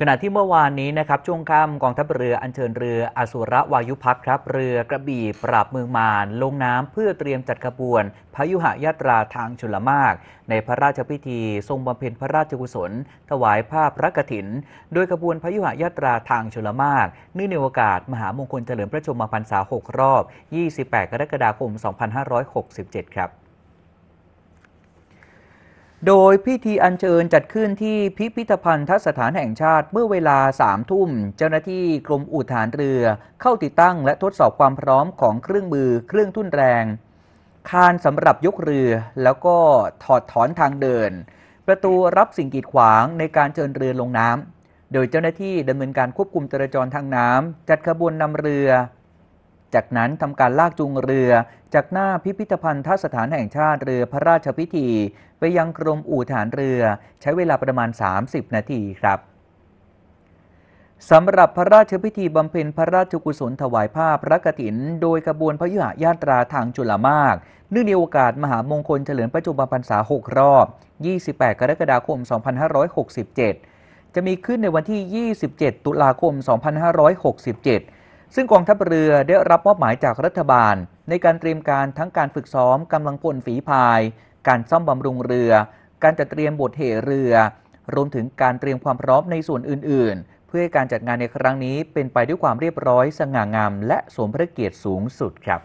ขณะที่เมื่อวานนี้นะครับช่วงค่ำกองทัพเรืออัญเชิญเรืออสุรวายุพักครับเรือกระบี่ปราบเมืองมารลงน้ำเพื่อเตรียมจัดขบวน พยุหยาตราทางชุลมากในพระราชพิธี ทรงบำเพ็ญพระราชกุศลถวายภาพพระกฐิน โดยขบวนพยุหยาตราทางชุลมากเนื่องในโอกาสมหามงคลเฉลิมพระชนมพรรษา6รอบ 28 กรกฎาคม 2567 ครับโดยพิธีอัญเชิญจัดขึ้นที่พิพิธภัณฑสถานแห่งชาติเมื่อเวลาสามทุ่ม เจ้าหน้าที่กรมอุทานเรือเข้าติดตั้งและทดสอบความพร้อมของเครื่องมือเครื่องทุ่นแรง คานสำหรับยกเรือแล้วก็ถอดถอนทางเดิน ประตูรับสิ่งกีดขวางในการเชิญเรือลงน้ำ โดยเจ้าหน้าที่ดำเนินการควบคุมจราจรทางน้ำจัดขบวนนำเรือจากนั้นทำการลากจูงเรือจากหน้าพิพิธภัณฑสถานแห่งชาติเรือพระราชพิธี ไปยังกรมอู่ฐานเรือใช้เวลาประมาณ 30 นาทีครับสำหรับพระราชพิธีบำเพ็ญพระราชกุศลถวายผ้าพระกฐินโดยกระบวนพระยุหญาตราทางจุลมากเนื่องในโอกาสมหามงคลเฉลิมประจุบันพรรษา 6 รอบ 28 กรกฎาคม 2567 จะมีขึ้นในวันที่ 27 ตุลาคม 2567ซึ่งกองทัพเรือได้รับมอบหมายจากรัฐบาล ในการเตรียมการทั้งการฝึกซ้อมกำลังพลฝีพาย การซ่อมบำรุงเรือ การจัดเตรียมบทเหเรือ รวมถึงการเตรียมความพร้อมในส่วนอื่นๆ เพื่อการจัดงานในครั้งนี้เป็นไปด้วยความเรียบร้อย สง่างามและสมพระเกียรติสูงสุดครับ